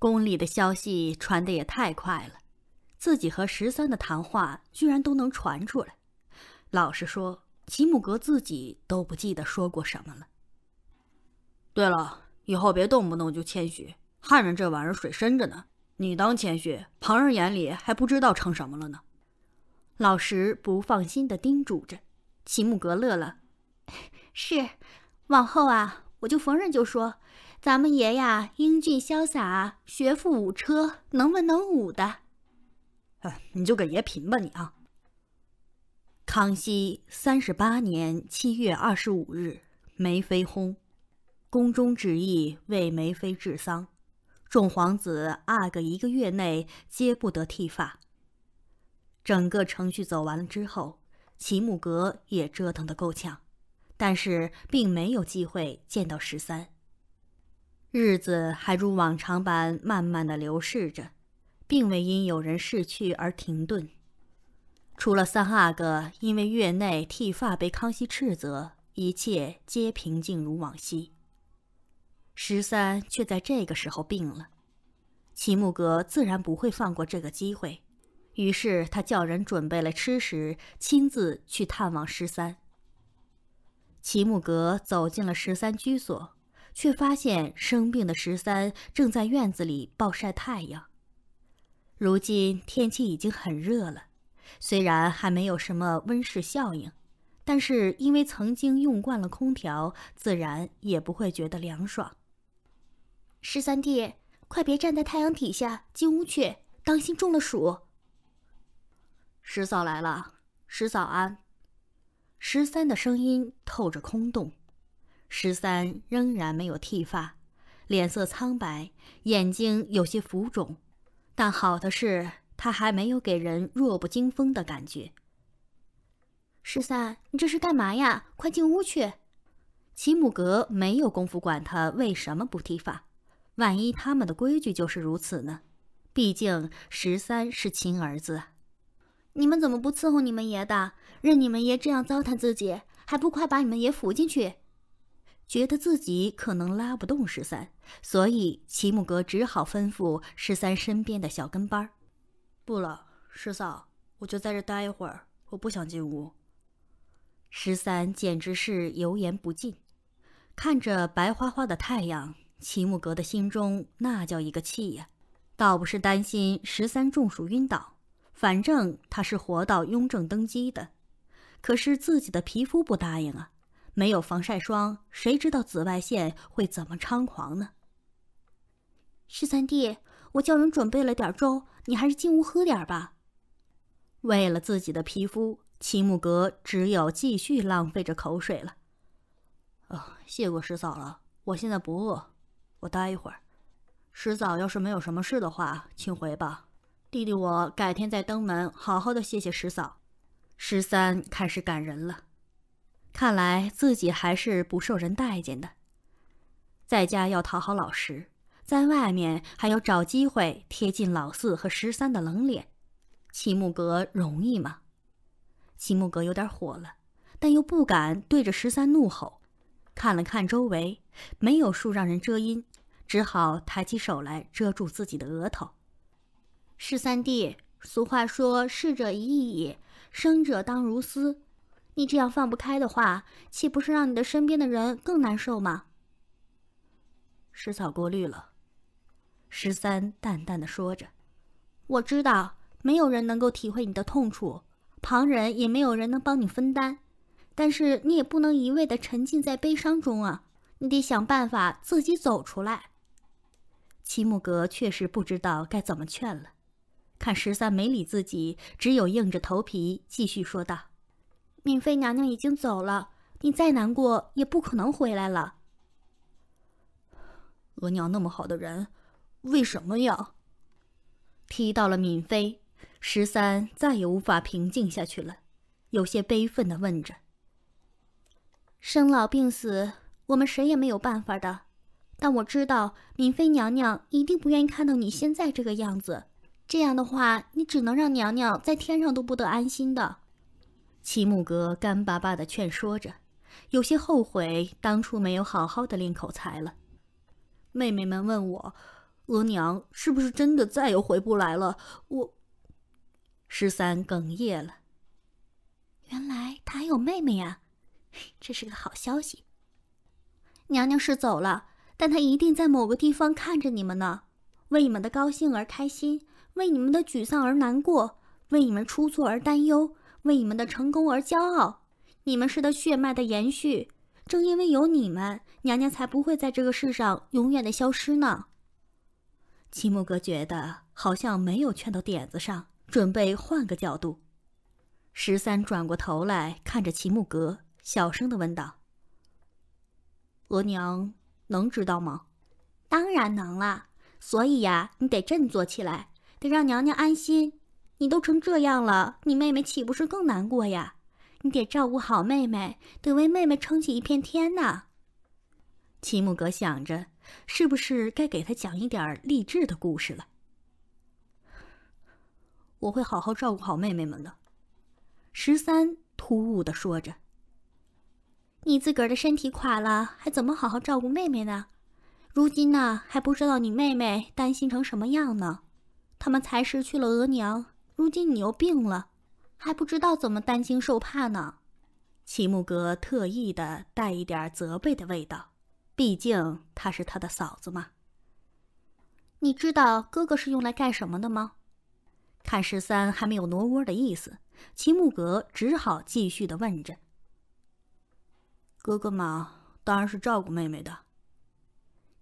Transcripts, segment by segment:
宫里的消息传得也太快了，自己和十三的谈话居然都能传出来。老实说，齐木格自己都不记得说过什么了。对了，以后别动不动就谦虚，汉人这玩意儿水深着呢。你当谦虚，旁人眼里还不知道成什么了呢。老实不放心地叮嘱着，齐木格乐了：“ 是，往后啊，我就逢人就说。”咱们爷呀，英俊潇洒，学富五车，能文能武的。哎，你就给爷贫吧，你啊。康熙三十八年七月二十五日，梅妃薨，宫中旨意为梅妃治丧，众皇子阿哥一个月内皆不得剃发。整个程序走完了之后，齐木格也折腾得够呛，但是并没有机会见到十三。日子还如往常般慢慢的流逝着，并未因有人逝去而停顿。除了三阿哥因为月内剃发被康熙斥责，一切皆平静如往昔。十三却在这个时候病了，齐木格自然不会放过这个机会，于是他叫人准备了吃食，亲自去探望十三。齐木格走进了十三居所。却发现生病的十三正在院子里暴晒太阳。如今天气已经很热了，虽然还没有什么温室效应，但是因为曾经用惯了空调，自然也不会觉得凉爽。十三弟，快别站在太阳底下，进屋去，当心中了暑。十嫂来了，十早安。十三的声音透着空洞。十三仍然没有剃发，脸色苍白，眼睛有些浮肿，但好的是，他还没有给人弱不禁风的感觉。十三，你这是干嘛呀？快进屋去！齐母格没有功夫管他为什么不剃发，万一他们的规矩就是如此呢？毕竟十三是亲儿子。你们怎么不伺候你们爷的？任你们爷这样糟蹋自己，还不快把你们爷扶进去？觉得自己可能拉不动十三，所以齐木格只好吩咐十三身边的小跟班儿：“不了，十嫂，我就在这待一会儿，我不想进屋。”十三简直是油盐不进，看着白花花的太阳，齐木格的心中那叫一个气呀！倒不是担心十三中暑晕倒，反正他是活到雍正登基的，可是自己的皮肤不答应啊。没有防晒霜，谁知道紫外线会怎么猖狂呢？十三弟，我叫人准备了点粥，你还是进屋喝点吧。为了自己的皮肤，齐木格只有继续浪费着口水了。哦，谢过十嫂了，我现在不饿，我待一会儿。十嫂要是没有什么事的话，请回吧。弟弟，我改天再登门，好好的谢谢十嫂。十三开始赶人了。看来自己还是不受人待见的，在家要讨好老十，在外面还要找机会贴近老四和十三的冷脸，齐木格容易吗？齐木格有点火了，但又不敢对着十三怒吼，看了看周围没有树让人遮阴，只好抬起手来遮住自己的额头。十三弟，俗话说“逝者已矣，生者当如斯”。你这样放不开的话，岂不是让你的身边的人更难受吗？食草过滤了，十三淡淡的说着：“我知道，没有人能够体会你的痛楚，旁人也没有人能帮你分担。但是你也不能一味的沉浸在悲伤中啊，你得想办法自己走出来。”齐木格确实不知道该怎么劝了，看十三没理自己，只有硬着头皮继续说道。敏妃娘娘已经走了，你再难过也不可能回来了。额娘那么好的人，为什么呀？提到了敏妃，十三再也无法平静下去了，有些悲愤的问着：“生老病死，我们谁也没有办法的。但我知道，敏妃娘娘一定不愿意看到你现在这个样子。这样的话，你只能让娘娘在天上都不得安心的。”齐木格干巴巴的劝说着，有些后悔当初没有好好的练口才了。妹妹们问我：“额娘是不是真的再也回不来了？”我十三哽咽了。原来他有妹妹呀，这是个好消息。娘娘是走了，但她一定在某个地方看着你们呢，为你们的高兴而开心，为你们的沮丧而难过，为你们出错而担忧。为你们的成功而骄傲，你们是的血脉的延续。正因为有你们，娘娘才不会在这个世上永远的消失呢。齐木格觉得好像没有劝到点子上，准备换个角度。十三转过头来看着齐木格，小声的问道：“额娘能知道吗？”“当然能了，所以呀，你得振作起来，得让娘娘安心。”你都成这样了，你妹妹岂不是更难过呀？你得照顾好妹妹，得为妹妹撑起一片天呐。齐木格想着，是不是该给她讲一点励志的故事了？我会好好照顾好妹妹们的。十三突兀的说着：“你自个儿的身体垮了，还怎么好好照顾妹妹呢？如今呢，还不知道你妹妹担心成什么样呢。他们才失去了额娘。”如今你又病了，还不知道怎么担惊受怕呢。齐木格特意的带一点责备的味道，毕竟她是他的嫂子嘛。你知道哥哥是用来干什么的吗？看十三还没有挪窝的意思，齐木格只好继续的问着：“哥哥嘛，当然是照顾妹妹的。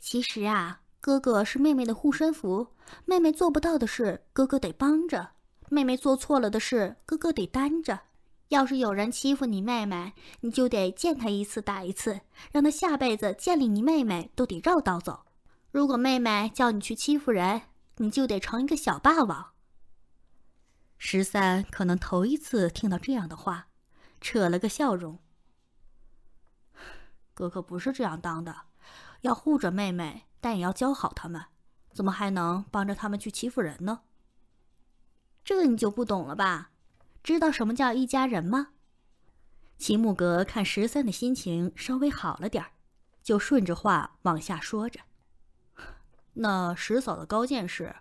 其实啊，哥哥是妹妹的护身符，妹妹做不到的事，哥哥得帮着。”妹妹做错了的事，哥哥得担着；要是有人欺负你妹妹，你就得见他一次打一次，让他下辈子见了你妹妹都得绕道走。如果妹妹叫你去欺负人，你就得成一个小霸王。十三可能头一次听到这样的话，扯了个笑容。哥哥不是这样当的，要护着妹妹，但也要教好他们，怎么还能帮着他们去欺负人呢？这你就不懂了吧？知道什么叫一家人吗？齐木格看十三的心情稍微好了点儿，就顺着话往下说着。那十嫂的高见是，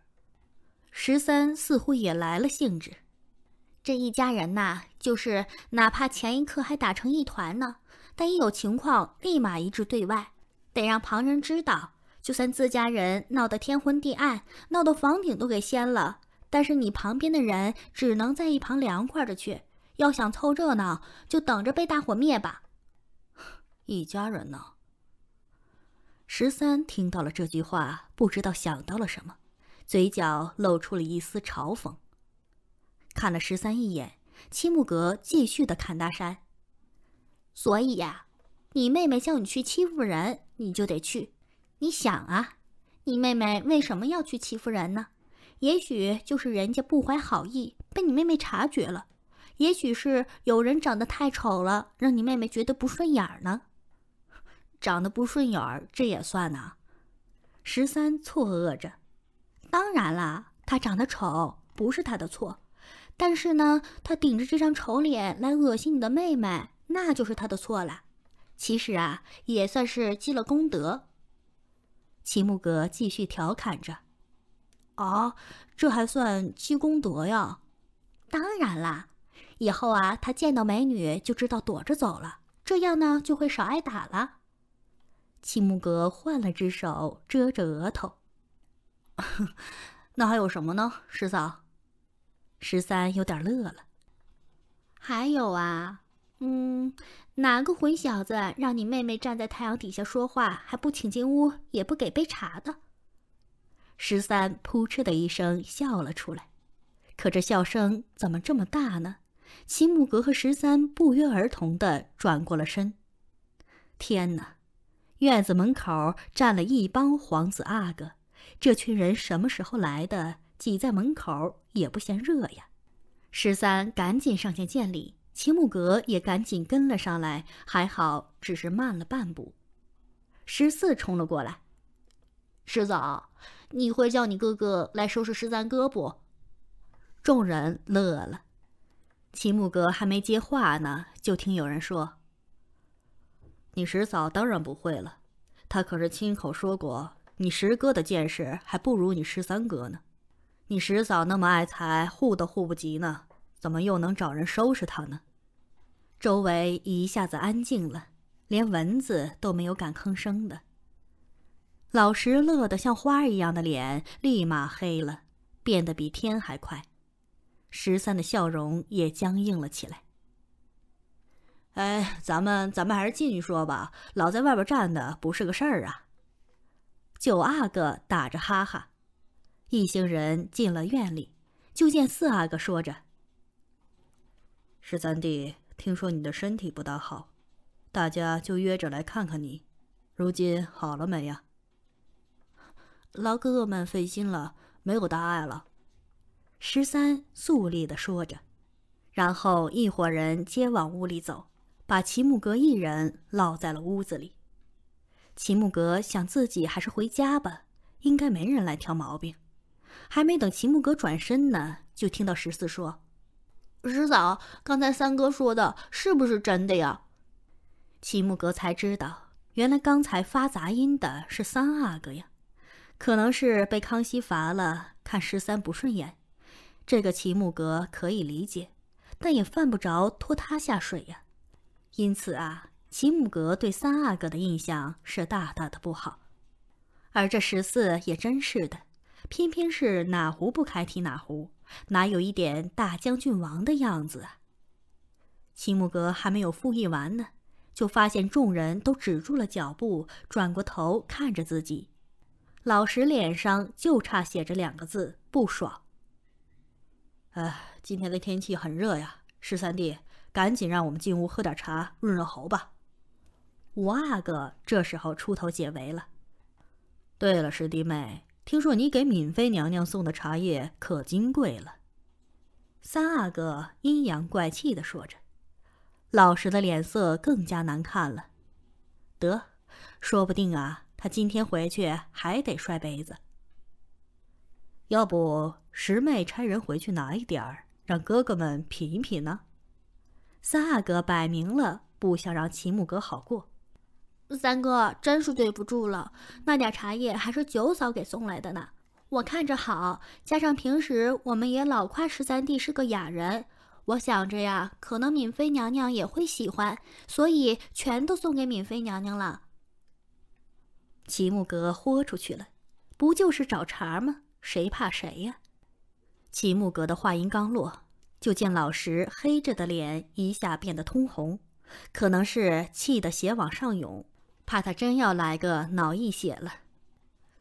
十三似乎也来了兴致。这一家人呐，就是哪怕前一刻还打成一团呢，但一有情况立马一致对外，得让旁人知道。就算自家人闹得天昏地暗，闹得房顶都给掀了。但是你旁边的人只能在一旁凉快着去，要想凑热闹，就等着被大火灭吧。一家人呢？十三听到了这句话，不知道想到了什么，嘴角露出了一丝嘲讽。看了十三一眼，七木格继续的侃大山。所以呀，你妹妹叫你去欺负人，你就得去。你想啊，你妹妹为什么要去欺负人呢？也许就是人家不怀好意，被你妹妹察觉了；也许是有人长得太丑了，让你妹妹觉得不顺眼儿呢。长得不顺眼儿，这也算呐？十三错愕着。当然啦，他长得丑不是他的错，但是呢，他顶着这张丑脸来恶心你的妹妹，那就是他的错了。其实啊，也算是积了功德。齐木格继续调侃着。啊，这还算积功德呀！当然啦，以后啊，他见到美女就知道躲着走了，这样呢就会少挨打了。七木格换了只手遮着额头，那还有什么呢？十嫂，十三有点乐了。还有啊，嗯，哪个混小子让你妹妹站在太阳底下说话，还不请进屋，也不给杯茶的？十三扑哧的一声笑了出来，可这笑声怎么这么大呢？齐木格和十三不约而同的转过了身。天哪，院子门口站了一帮皇子阿哥，这群人什么时候来的？挤在门口也不嫌热呀！十三赶紧上前见礼，齐木格也赶紧跟了上来，还好只是慢了半步。十四冲了过来，十嫂。你会叫你哥哥来收拾十三哥不？众人乐了。齐木哥还没接话呢，就听有人说：“你十嫂当然不会了，她可是亲口说过，你十哥的见识还不如你十三哥呢。你十嫂那么爱财，护都护不及呢，怎么又能找人收拾他呢？”周围一下子安静了，连蚊子都没有敢吭声的。老十乐得像花一样的脸立马黑了，变得比天还快。十三的笑容也僵硬了起来。哎，咱们咱们还是进去说吧，老在外边站的不是个事儿啊。九阿哥打着哈哈，一行人进了院里，就见四阿哥说着：“十三弟，听说你的身体不大好，大家就约着来看看你，如今好了没呀？”老哥哥们费心了，没有大碍了。”十三肃立的说着，然后一伙人皆往屋里走，把齐木格一人落在了屋子里。齐木格想自己还是回家吧，应该没人来挑毛病。还没等齐木格转身呢，就听到十四说：“十嫂，刚才三哥说的是不是真的呀？”齐木格才知道，原来刚才发杂音的是三阿哥呀。可能是被康熙罚了，看十三不顺眼，这个齐木格可以理解，但也犯不着拖他下水呀。因此啊，齐木格对三阿哥的印象是大大的不好。而这十四也真是的，偏偏是哪壶不开提哪壶，哪有一点大将军王的样子。齐木格还没有复议完呢，就发现众人都止住了脚步，转过头看着自己。老石脸上就差写着两个字“不爽”。哎，今天的天气很热呀，十三弟，赶紧让我们进屋喝点茶，润润喉吧。五阿哥这时候出头解围了。对了，师弟妹，听说你给敏妃娘娘送的茶叶可金贵了。三阿哥阴阳怪气地说着，老石的脸色更加难看了。得，说不定啊。他今天回去还得摔杯子，要不十妹差人回去拿一点儿，让哥哥们品一品呢？三阿哥摆明了不想让齐木格好过。三哥真是对不住了，那点茶叶还是九嫂给送来的呢。我看着好，加上平时我们也老夸十三弟是个雅人，我想着呀，可能敏妃娘娘也会喜欢，所以全都送给敏妃娘娘了。齐木格豁出去了，不就是找茬吗？谁怕谁呀！齐木格的话音刚落，就见老石黑着的脸一下变得通红，可能是气得血往上涌，怕他真要来个脑溢血了。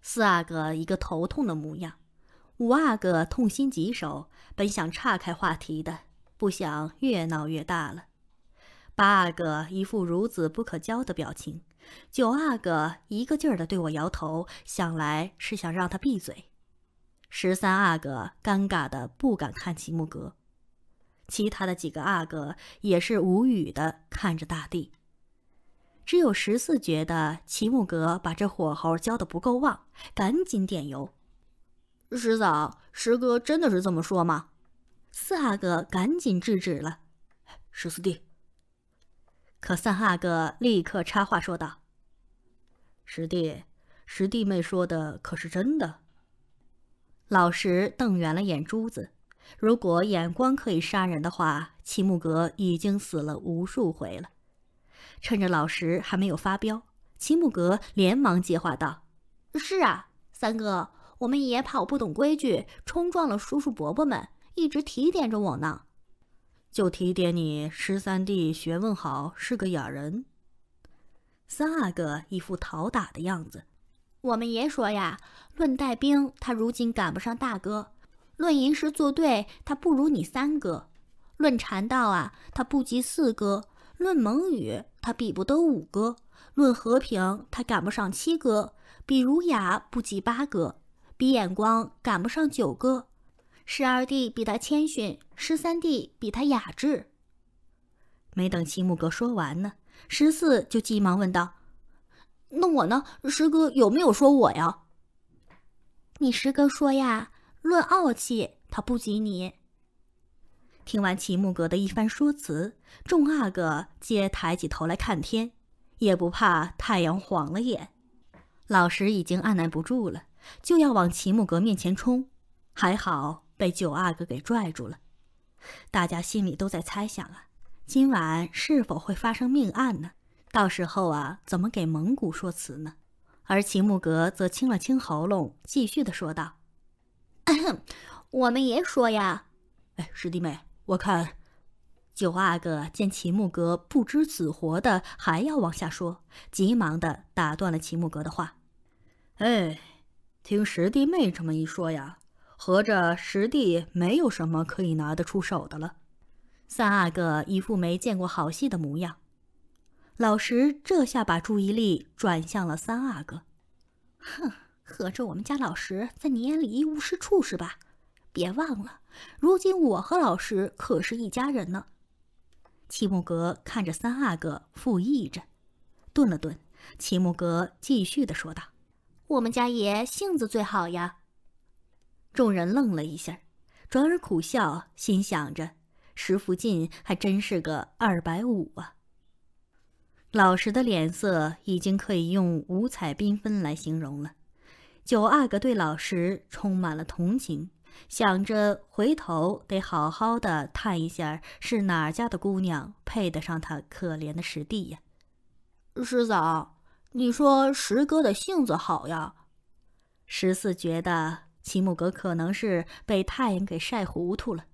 四阿哥一个头痛的模样，五阿哥痛心疾首，本想岔开话题的，不想越闹越大了。八阿哥一副孺子不可教的表情。九阿哥一个劲儿的对我摇头，想来是想让他闭嘴。十三阿哥尴尬的不敢看齐木格，其他的几个阿哥也是无语的看着大地。只有十四觉得齐木格把这火候浇的不够旺，赶紧点油。十嫂，十哥真的是这么说吗？四阿哥赶紧制止了，十四弟。可三阿哥立刻插话说道。十弟，十弟妹说的可是真的？老石瞪圆了眼珠子，如果眼光可以杀人的话，齐木格已经死了无数回了。趁着老石还没有发飙，齐木格连忙接话道：“是啊，三哥，我们也怕我不懂规矩，冲撞了叔叔伯伯们，一直提点着我呢。就提点你，十三弟学问好，是个雅人。”三阿哥一副讨打的样子。我们爷说呀，论带兵，他如今赶不上大哥；论吟诗作对，他不如你三哥；论禅道啊，他不及四哥；论蒙语，他比不得五哥；论和平，他赶不上七哥；比儒雅不及八哥；比眼光赶不上九哥。十二弟比他谦逊，十三弟比他雅致。没等齐木哥说完呢。十四就急忙问道：“那我呢？师哥有没有说我呀？”“你师哥说呀，论傲气，他不及你。”听完齐木格的一番说辞，众阿哥皆抬起头来看天，也不怕太阳晃了眼。老十已经按捺不住了，就要往齐木格面前冲，还好被九阿哥给拽住了。大家心里都在猜想啊。今晚是否会发生命案呢？到时候啊，怎么给蒙古说辞呢？而齐木格则清了清喉咙，继续的说道：“我们也说呀。”哎，师弟妹，我看九阿哥见齐木格不知死活的还要往下说，急忙的打断了齐木格的话：“哎，听十弟妹这么一说呀，合着十弟没有什么可以拿得出手的了。”三阿哥一副没见过好戏的模样，老石这下把注意力转向了三阿哥。哼，合着我们家老石在你眼里一无是处是吧？别忘了，如今我和老石可是一家人呢。齐木格看着三阿哥，附议着，顿了顿，齐木格继续的说道：“我们家爷性子最好呀。”众人愣了一下，转而苦笑，心想着。石福晋还真是个二百五啊！老石的脸色已经可以用五彩缤纷来形容了。九阿哥对老石充满了同情，想着回头得好好的探一下是哪家的姑娘配得上他可怜的师弟呀。师嫂，你说十哥的性子好呀？十四觉得齐木格可能是被太阳给晒糊涂了。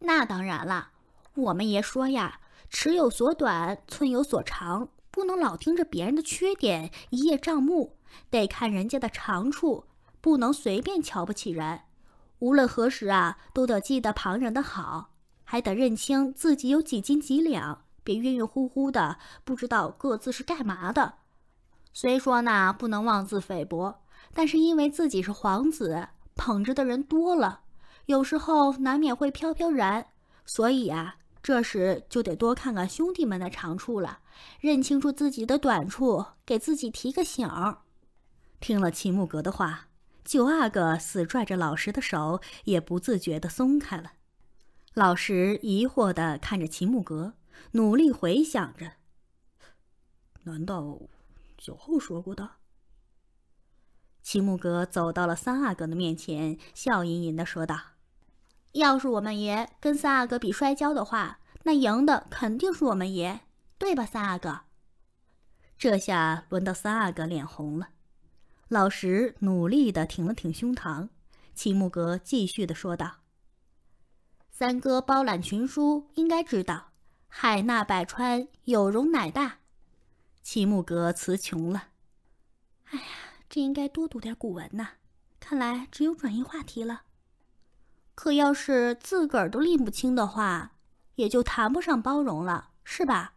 那当然了，我们爷说呀，尺有所短，寸有所长，不能老盯着别人的缺点，一叶障目，得看人家的长处，不能随便瞧不起人。无论何时啊，都得记得旁人的好，还得认清自己有几斤几两，别晕晕乎乎的，不知道各自是干嘛的。虽说呢，不能妄自菲薄，但是因为自己是皇子，捧着的人多了。有时候难免会飘飘然，所以啊，这时就得多看看兄弟们的长处了，认清楚自己的短处，给自己提个醒。听了秦木格的话，九阿哥死拽着老十的手，也不自觉的松开了。老十疑惑的看着秦木格，努力回想着，难道九后说过的？秦木格走到了三阿哥的面前，笑吟吟的说道。要是我们爷跟三阿哥比摔跤的话，那赢的肯定是我们爷，对吧，三阿哥？这下轮到三阿哥脸红了。老石努力的挺了挺胸膛，齐木格继续的说道：“三哥包揽群书，应该知道‘海纳百川，有容乃大’。”齐木格词穷了。哎呀，这应该多读点古文呐！看来只有转移话题了。可要是自个儿都拎不清的话，也就谈不上包容了，是吧？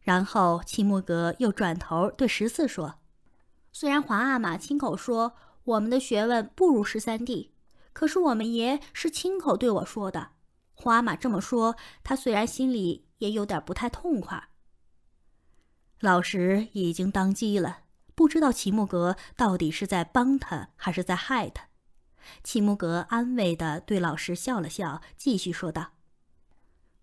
然后齐木格又转头对十四说：“虽然皇阿玛亲口说我们的学问不如十三弟，可是我们爷是亲口对我说的。皇阿玛这么说，他虽然心里也有点不太痛快。”老十已经当机了，不知道齐木格到底是在帮他还是在害他。齐木格安慰地对老师笑了笑，继续说道：“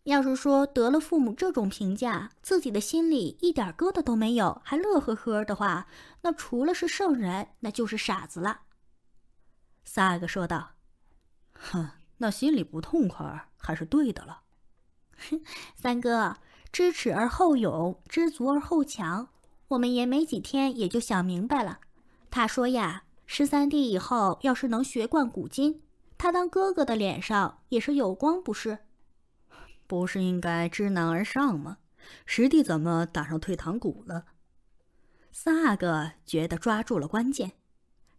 要是说得了父母这种评价，自己的心里一点疙瘩都没有，还乐呵呵的话，那除了是圣人，那就是傻子了。”三阿哥说道：“哼，那心里不痛快还是对的了。”三哥知耻而后勇，知足而后强。我们也没几天也就想明白了。他说呀。十三弟以后要是能学贯古今，他当哥哥的脸上也是有光，不是？不是应该知难而上吗？十弟怎么打上退堂鼓了？三阿哥觉得抓住了关键，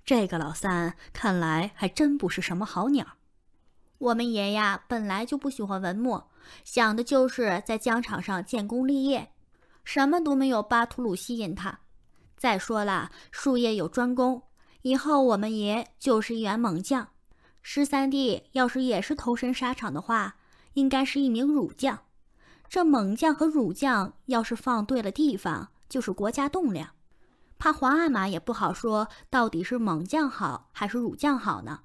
这个老三看来还真不是什么好鸟。我们爷呀，本来就不喜欢文墨，想的就是在疆场上建功立业，什么都没有巴图鲁吸引他。再说了，术业有专攻。以后我们爷就是一员猛将，十三弟要是也是投身沙场的话，应该是一名儒将。这猛将和儒将要是放对了地方，就是国家栋梁。怕皇阿玛也不好说，到底是猛将好还是儒将好呢？